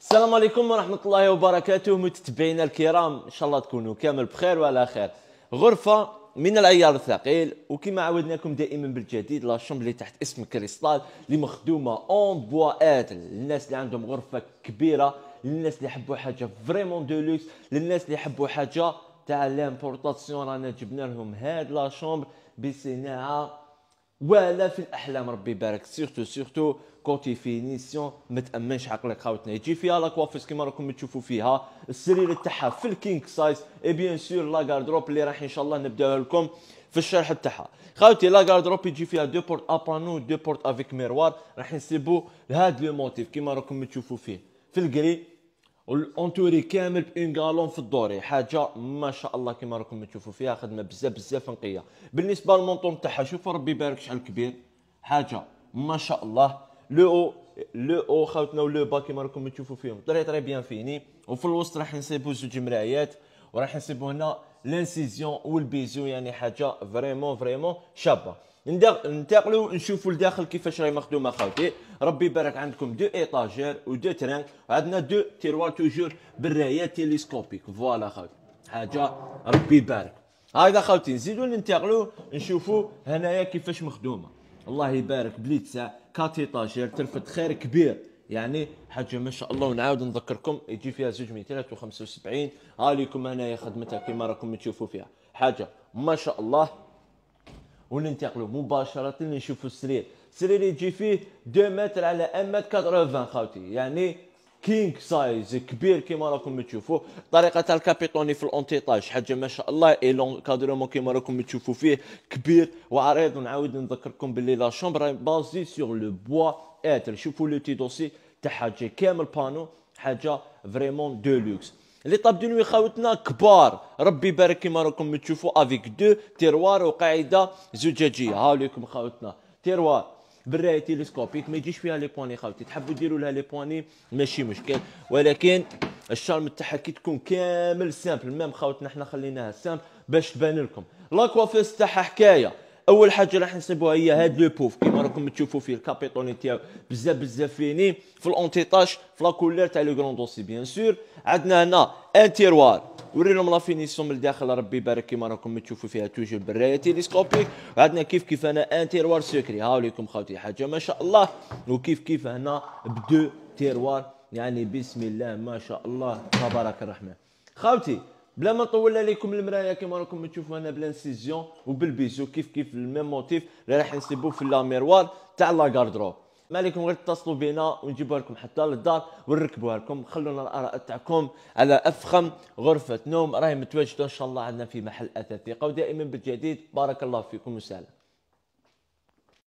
السلام عليكم ورحمة الله وبركاته متتبعينا الكرام إن شاء الله تكونوا كامل بخير وعلى خير غرفة من العيار الثقيل وكما عودناكم دائما بالجديد لا اللي تحت اسم كريستال اللي مخدومه اون بواات للناس اللي عندهم غرفه كبيره للناس اللي يحبوا حاجه فريمون دو لوكس للناس اللي يحبوا حاجه تاع لامبورطاسيون رانا جبنا لهم هاد لا بصناعه ولا في الاحلام ربي يبارك سيرتو سيرتو كونتي فينيسيون ما تامنش عقلك خاوتنا يجي فيها لا كوافيس كيما راكم تشوفوا فيها السرير تاعها في الكينغ سايز اي بيان سور لا غاردروب اللي راح ان شاء الله نبداوها لكم في الشرح تاعها خاوتي لا غاردروب يجي فيها دو بورت ابانو دو بورت افيك ميروار راح نسيبو هاد لو موتيف كيما راكم تشوفوا فيه في الكري والانتوري كامل بان غالون في الدوري حاجه ما شاء الله كما راكم تشوفوا فيها خدمه بزاف بزاف نقيه بالنسبه للمونطون تاعها شوف ربي يبارك شحال كبير حاجه ما شاء الله لو او لو او خاوتنا ولو با كما راكم تشوفوا فيهم طري طري بيان فيني وفي الوسط راح نصيبوا زوج مرايات وراح نسيبو هنا لانسيزيون والبيزيو يعني حاجه فريمون فريمون شابه ننتقلوا نشوفوا لداخل كيفاش راهي مخدومه خاوتي ربي يبارك عندكم دو ايطاجير ودو ترانك عندنا دو تيروار توجور بالرايه تيليسكوبيك فوالا خاوتي حاجه ربي يبارك هايدا خاوتي نزيدو ننتقلوا نشوفوا هنايا كيفاش مخدومه الله يبارك بليتسا كات ايطاجير تلفت خير كبير يعني حاجه ما شاء الله ونعاود نذكركم يجي فيها زوج 275 ها ليكم هنايا خدمتها كما راكم تشوفوا فيها حاجه ما شاء الله وننتقلوا مباشره نشوفوا السرير السرير يجي فيه 2 متر على 1 متر 80 خاوتي يعني كينغ سايز كبير كيما راكم تشوفوا طريقه تاع الكابيتوني في الاونتيطاج حاجه ما شاء الله اي لون كادرومون كيما راكم تشوفوا فيه كبير وعريض ونعاود نذكركم باللي لا شومبر بازي سور لو بوا اتر شوفوا لو تي دوسي تاع حاجه كامل بانو حاجه فريمون دو لوكس لي طاب دو نوي خاوتنا كبار ربي يبارك كيما راكم تشوفوا افيك دو تيروار وقاعده زجاجيه ها لكم خاوتنا تيروار بالرايه تيليسكوبيك ما يجيش فيها لي بواني خاوتي تحبوا ديروا لها لي بواني ماشي مشكل ولكن الشارم تاعها كي تكون كامل سامبل ميم خاوتنا حنا خليناها سامبل باش تبان لكم لاكوافيس تاعها حكايه اول حاجه راح نسيبوها هي هاد لو بوف كيما راكم تشوفوا فيه الكابيتوني تاعو بزاف بزاف فيني في الاونتيطاج في لا كولير تاع لو غروندوسي بيان سور عندنا هنا ان تيروار وري لهم فينيسيون من الداخل ربي يبارك كيما راكم تشوفوا فيها توجو البرايه تيليسكوبيك عندنا كيف كيف هنا ان تيروار سكري هاو ليكم خاوتي حاجه ما شاء الله وكيف كيف هنا بدو تيروار يعني بسم الله ما شاء الله تبارك الرحمن خاوتي بلا ما نطول عليكم المرايه كيما راكم تشوفوا هنا بلا وبالبيزو كيف كيف الميم موتيف اللي راح نسيبوه في لا ميروار تاع لا غاردروب ما عليكم غير تتصلوا بنا ونجيبها لكم حتى للدار ونركبوها لكم خلونا الاراء تاعكم على افخم غرفه نوم راهي متواجده ان شاء الله عندنا في محل اثاث ثقه ودائما بالجديد بارك الله فيكم وسلام